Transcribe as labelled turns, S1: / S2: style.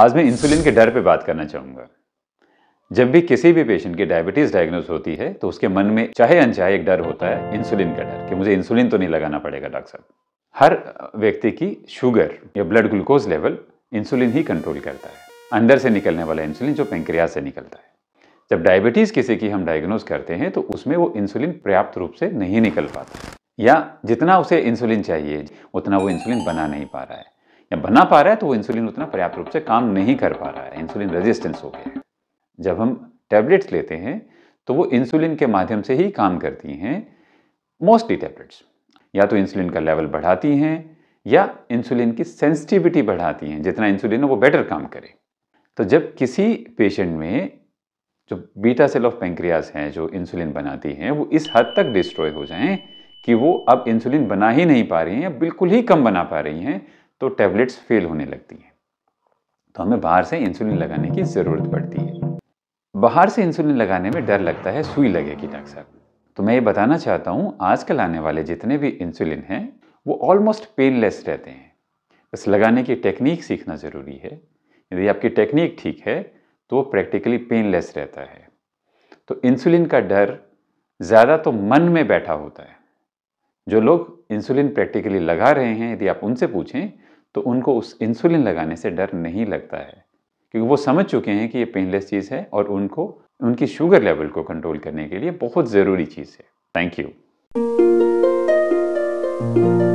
S1: आज मैं इंसुलिन के डर पे बात करना चाहूँगा जब भी किसी भी पेशेंट की डायबिटीज़ डायग्नोज होती है तो उसके मन में चाहे अनचाहे एक डर होता है इंसुलिन का डर कि मुझे इंसुलिन तो नहीं लगाना पड़ेगा डॉक्टर साहब हर व्यक्ति की शुगर या ब्लड ग्लूकोज लेवल इंसुलिन ही कंट्रोल करता है अंदर से निकलने वाला इंसुलिन जो पेंक्रिया से निकलता है जब डायबिटीज़ किसी की हम डायग्नोज करते हैं तो उसमें वो इंसुलिन पर्याप्त रूप से नहीं निकल पाता या जितना उसे इंसुलिन चाहिए उतना वो इंसुलिन बना नहीं पा रहा है या बना पा रहा है तो वो इंसुलिन उतना पर्याप्त रूप से काम नहीं कर पा रहा है इंसुलिन रेजिस्टेंस हो गया है जब हम टैबलेट्स लेते हैं तो वो इंसुलिन के माध्यम से ही काम करती हैं मोस्टली टैबलेट्स या तो इंसुलिन का लेवल बढ़ाती हैं या इंसुलिन की सेंसिटिविटी बढ़ाती हैं जितना इंसुलिन है वो बेटर काम करे तो जब किसी पेशेंट में जो बीटा सेल ऑफ पेंक्रियाज हैं जो इंसुलिन बनाती हैं वो इस हद तक डिस्ट्रॉय हो जाएं कि वो अब इंसुलिन बना ही नहीं पा रही हैं बिल्कुल ही कम बना पा रही हैं तो टैबलेट्स फेल होने लगती हैं तो हमें बाहर से इंसुलिन लगाने की ज़रूरत पड़ती है बाहर से इंसुलिन लगाने में डर लगता है सुई लगेगी डॉक्टर साहब तो मैं ये बताना चाहता हूँ आजकल आने वाले जितने भी इंसुलिन हैं वो ऑलमोस्ट पेनलेस रहते हैं बस लगाने की टेक्निक सीखना ज़रूरी है यदि आपकी टेक्निक ठीक है तो वो प्रैक्टिकली पेनलेस रहता है तो इंसुलिन का डर ज़्यादा तो मन में बैठा होता है जो लोग इंसुलिन प्रैक्टिकली लगा रहे हैं यदि आप उनसे पूछें तो उनको उस इंसुलिन लगाने से डर नहीं लगता है क्योंकि वो समझ चुके हैं कि ये पेनलेस चीज़ है और उनको उनकी शुगर लेवल को कंट्रोल करने के लिए बहुत ज़रूरी चीज़ है थैंक यू